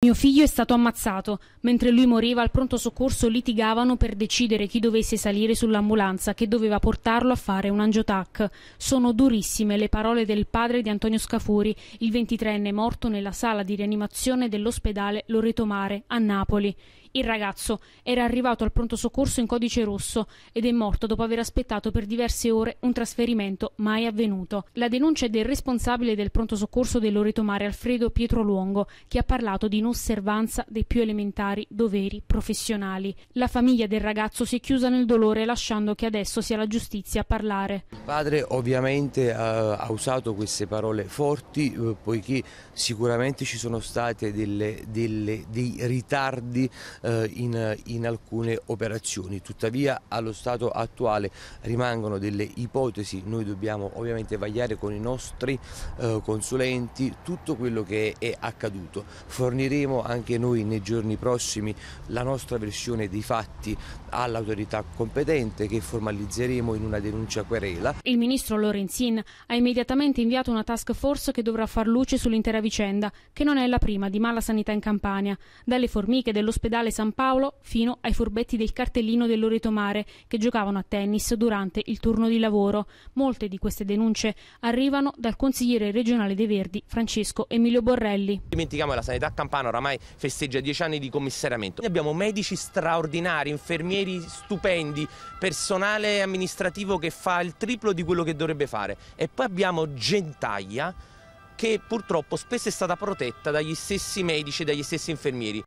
Mio figlio è stato ammazzato. Mentre lui moriva al pronto soccorso litigavano per decidere chi dovesse salire sull'ambulanza che doveva portarlo a fare un angiotac. Sono durissime le parole del padre di Antonio Scafuri, il ventitreenne morto nella sala di rianimazione dell'ospedale Loreto Mare a Napoli. Il ragazzo era arrivato al pronto soccorso in codice rosso ed è morto dopo aver aspettato per diverse ore un trasferimento mai avvenuto. La denuncia è del responsabile del pronto soccorso del Loreto Mare, Alfredo Pietro Luongo, che ha parlato di inosservanza dei più elementari doveri professionali. La famiglia del ragazzo si è chiusa nel dolore lasciando che adesso sia la giustizia a parlare. Il padre ovviamente ha usato queste parole forti eh, poiché sicuramente ci sono stati dei ritardi eh, eh, in, in, alcune operazioni. Tuttavia allo stato attuale rimangono delle ipotesi, noi dobbiamo ovviamente vagliare con i nostri eh, consulenti tutto quello che è, è accaduto. Forniremo anche noi nei giorni prossimi la nostra versione dei fatti all'autorità competente che formalizzeremo in una denuncia querela. Il ministro Lorenzin ha immediatamente inviato una task force che dovrà far luce sull'intera vicenda, che non è la prima di mala sanità in Campania. Dalle formiche dell'ospedale Totale San Paolo fino ai furbetti del cartellino dell'Oreto Mare che giocavano a tennis durante il turno di lavoro. Molte di queste denunce arrivano dal consigliere regionale dei Verdi Francesco Emilio Borrelli. Dimentichiamo che la sanità campana oramai festeggia dieci anni di commissariamento. Noi abbiamo medici straordinari, infermieri stupendi, personale amministrativo che fa il triplo di quello che dovrebbe fare e poi abbiamo gentaglia che purtroppo spesso è stata protetta dagli stessi medici e dagli stessi infermieri.